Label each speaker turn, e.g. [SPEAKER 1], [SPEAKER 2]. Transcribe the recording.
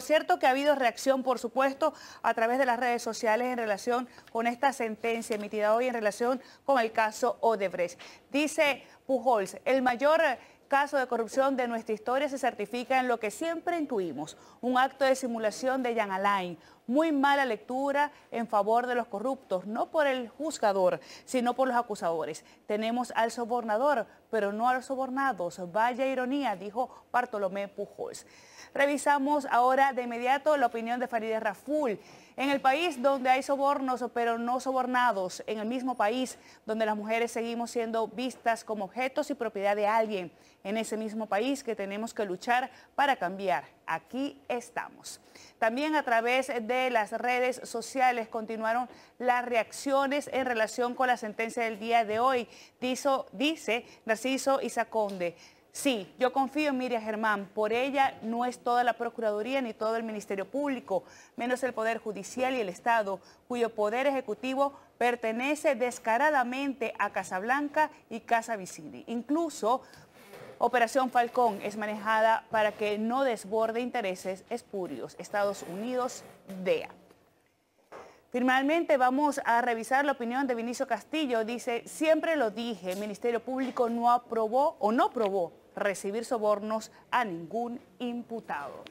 [SPEAKER 1] Cierto que ha habido reacción, por supuesto, a través de las redes sociales en relación con esta sentencia emitida hoy en relación con el caso Odebrecht. Dice Pujols, el mayor caso de corrupción de nuestra historia se certifica en lo que siempre intuimos, un acto de simulación de Jan Alain, muy mala lectura en favor de los corruptos, no por el juzgador, sino por los acusadores. Tenemos al sobornador, pero no a los sobornados. Vaya ironía, dijo Bartolomé Pujols. Revisamos ahora de inmediato la opinión de Farideh Raful. En el país donde hay sobornos, pero no sobornados, en el mismo país donde las mujeres seguimos siendo vistas como objetos y propiedad de alguien, en ese mismo país que tenemos que luchar para cambiar aquí estamos. También a través de las redes sociales continuaron las reacciones en relación con la sentencia del día de hoy, dice Narciso Isaconde. Sí, yo confío en Miriam Germán. Por ella no es toda la Procuraduría ni todo el Ministerio Público, menos el Poder Judicial y el Estado, cuyo Poder Ejecutivo pertenece descaradamente a Casablanca y Casa Vicini. Incluso Operación Falcón es manejada para que no desborde intereses espurios. Estados Unidos, DEA. Finalmente vamos a revisar la opinión de Vinicio Castillo. Dice, siempre lo dije, el Ministerio Público no aprobó o no aprobó recibir sobornos a ningún imputado.